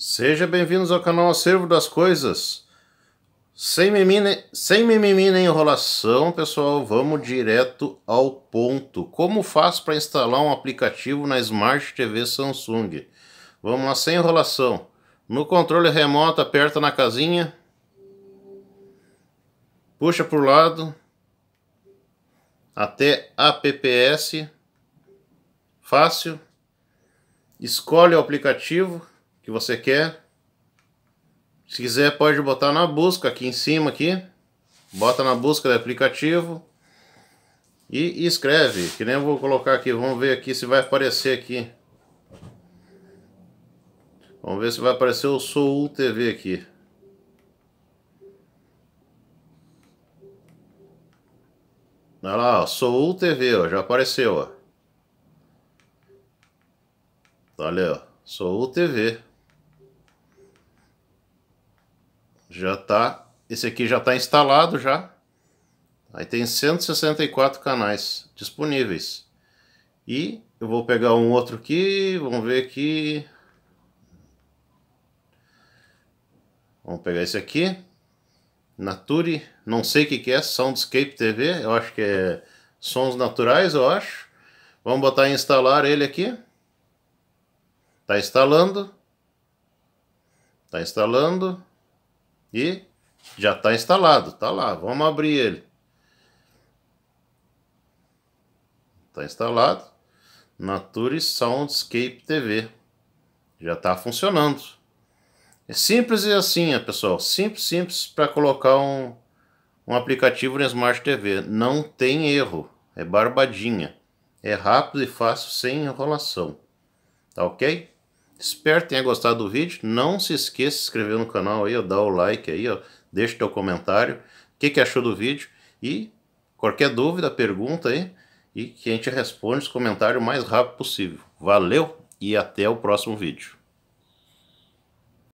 Seja bem-vindos ao canal Acervo das Coisas. Sem mimimi, sem mimimi nem enrolação, pessoal, vamos direto ao ponto. Como faz para instalar um aplicativo na Smart TV Samsung? Vamos lá, sem enrolação. No controle remoto, aperta na casinha. Puxa para o lado. Até APPS. Fácil. Escolhe o aplicativo que você quer. Se quiser pode botar na busca aqui em cima aqui. Bota na busca do aplicativo. E, escreve, que nem eu vou colocar aqui, vamos ver aqui se vai aparecer aqui. Vamos ver se vai aparecer o Soul TV aqui. Olha lá, ó, Soul TV, ó, já apareceu, ó. Olha, ó, Soul TV. já tá, esse aqui já está instalado já. Aí tem 164 canais disponíveis. E eu vou pegar um outro aqui, vamos ver aqui. Vamos pegar esse aqui. Nature, não sei o que, que é, Soundscape TV, eu acho que é sons naturais, eu acho. Vamos botar em instalar ele aqui. Tá instalando. Tá instalando. E já está instalado, está lá. Vamos abrir ele. Está instalado. Nature Soundscape TV. Já está funcionando. É simples e assim, pessoal. Simples, simples para colocar um, um aplicativo na Smart TV. Não tem erro. É barbadinha. É rápido e fácil, sem enrolação. Tá ok? Espero que tenha gostado do vídeo. Não se esqueça de se inscrever no canal aí, ó, dar o like aí, ó, deixa o teu comentário. O que, que achou do vídeo? E qualquer dúvida, pergunta aí. E que a gente responde os comentários o mais rápido possível. Valeu e até o próximo vídeo.